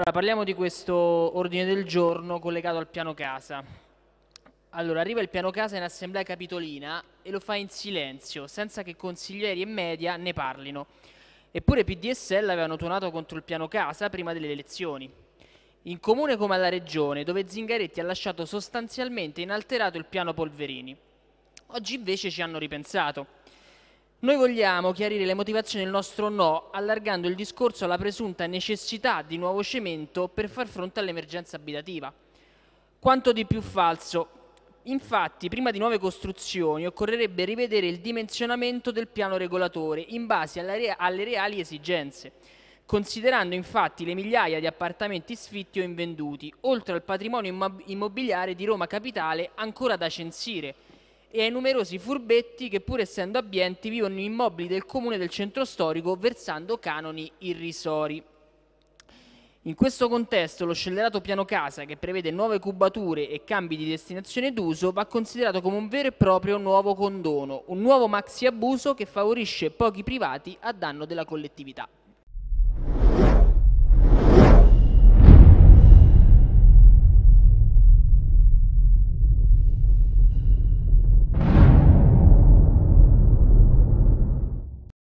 Allora, parliamo di questo ordine del giorno collegato al piano casa. Allora, arriva il piano casa in assemblea capitolina e lo fa in silenzio, senza che consiglieri e media ne parlino. Eppure PDSL avevano tuonato contro il piano casa prima delle elezioni. In comune come alla regione, dove Zingaretti ha lasciato sostanzialmente inalterato il piano Polverini. Oggi invece ci hanno ripensato noi vogliamo chiarire le motivazioni del nostro no, allargando il discorso alla presunta necessità di nuovo cemento per far fronte all'emergenza abitativa. Quanto di più falso. Infatti, prima di nuove costruzioni occorrerebbe rivedere il dimensionamento del piano regolatore in base alle reali esigenze, considerando infatti le migliaia di appartamenti sfitti o invenduti, oltre al patrimonio immobiliare di Roma Capitale ancora da censire, e ai numerosi furbetti che pur essendo abbienti vivono in immobili del comune del centro storico versando canoni irrisori. In questo contesto lo scellerato piano casa, che prevede nuove cubature e cambi di destinazione d'uso, va considerato come un vero e proprio nuovo condono, un nuovo maxi abuso che favorisce pochi privati a danno della collettività.